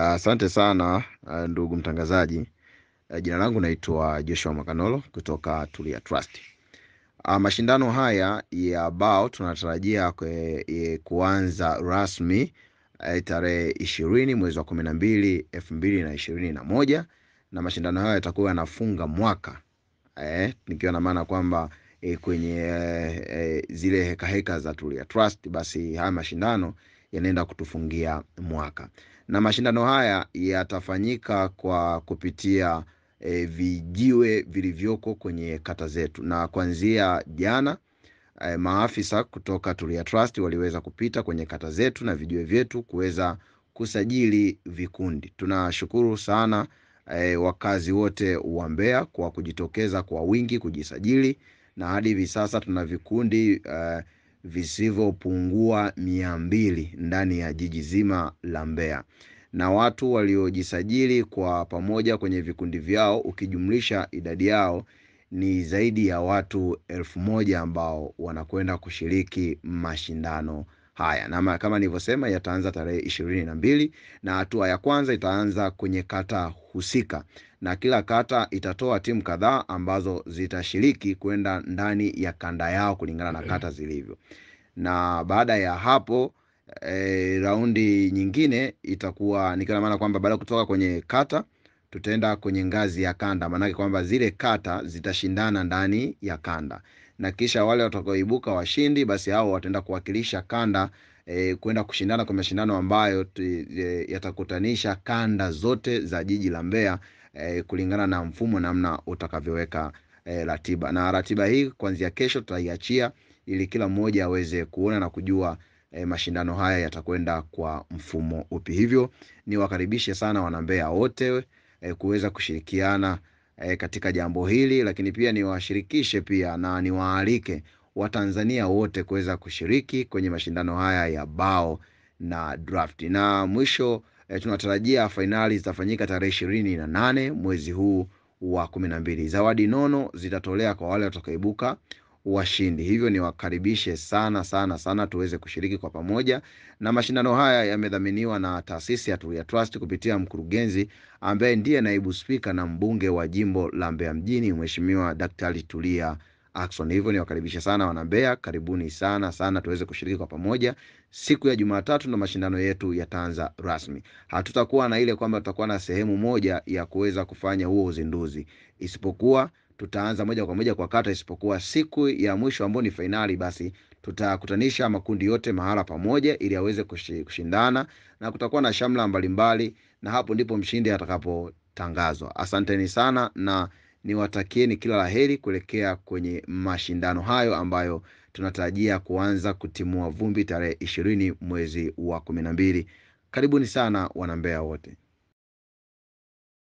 Asante sana eh, ndugu mtangazaji. Eh, jina langu naitwa Joshua makanolo kutoka Tulia Trust. Ah, mashindano haya ya bao tunatarajia e, kuanza rasmi eh, tarehe ishirini mwezi wa kumi na mbili elfu mbili na ishirini na moja na mashindano haya yatakuwa yanafunga mwaka eh, nikiwa na maana kwamba eh, kwenye eh, zile hekaheka heka za Tulia Trust, basi haya mashindano yanaenda kutufungia mwaka, na mashindano haya yatafanyika kwa kupitia e, vijiwe vilivyoko kwenye kata zetu, na kuanzia jana e, maafisa kutoka Tulia Trust waliweza kupita kwenye kata zetu na vijiwe vyetu kuweza kusajili vikundi. Tunashukuru sana e, wakazi wote wa mbea kwa kujitokeza kwa wingi kujisajili, na hadi hivi sasa tuna vikundi e, visivyopungua mia mbili ndani ya jiji zima la Mbeya na watu waliojisajili kwa pamoja kwenye vikundi vyao ukijumlisha idadi yao ni zaidi ya watu elfu moja ambao wanakwenda kushiriki mashindano. Haya, na kama nilivyosema yataanza tarehe ishirini na mbili na hatua ya kwanza itaanza kwenye kata husika, na kila kata itatoa timu kadhaa ambazo zitashiriki kwenda ndani ya kanda yao kulingana na kata zilivyo, na baada ya hapo e, raundi nyingine itakuwa ni maana kwamba baada kutoka kwenye kata tutaenda kwenye ngazi ya kanda, maanake kwamba zile kata zitashindana ndani ya kanda na kisha wale watakaoibuka washindi, basi hao wataenda kuwakilisha kanda e, kwenda kushindana kwa mashindano ambayo e, yatakutanisha kanda zote za jiji la Mbeya e, kulingana na mfumo namna utakavyoweka e, ratiba. Na ratiba hii kuanzia kesho tutaiachia ili kila mmoja aweze kuona na kujua e, mashindano haya yatakwenda kwa mfumo upi. Hivyo niwakaribishe sana wanambea wote e, kuweza kushirikiana e, katika jambo hili, lakini pia niwashirikishe pia na niwaalike Watanzania wote kuweza kushiriki kwenye mashindano haya ya bao na draft. Na mwisho e, tunatarajia fainali zitafanyika tarehe ishirini na nane mwezi huu wa kumi na mbili. Zawadi nono zitatolea kwa wale watakaoibuka washindi. Hivyo niwakaribishe sana sana sana tuweze kushiriki kwa pamoja, na mashindano haya yamedhaminiwa na taasisi ya Tulia Trust kupitia mkurugenzi ambaye ndiye naibu spika na mbunge wa jimbo la Mbeya mjini, Mheshimiwa Daktari Tulia Ackson. Hivyo niwakaribishe sana wanambea karibuni sana sana tuweze kushiriki kwa pamoja. Siku ya Jumatatu ndo mashindano yetu yataanza rasmi. Hatutakuwa na ile kwamba tutakuwa na sehemu moja ya kuweza kufanya huo uzinduzi, isipokuwa tutaanza moja kwa moja kwa kata, isipokuwa siku ya mwisho ambayo ni fainali, basi tutakutanisha makundi yote mahala pamoja ili aweze kushindana na kutakuwa na shamla mbalimbali, na hapo ndipo mshindi atakapotangazwa. Asanteni sana na niwatakieni kila laheri kuelekea kwenye mashindano hayo ambayo tunatarajia kuanza kutimua vumbi tarehe ishirini mwezi wa kumi na mbili. Karibuni sana wanambea wote.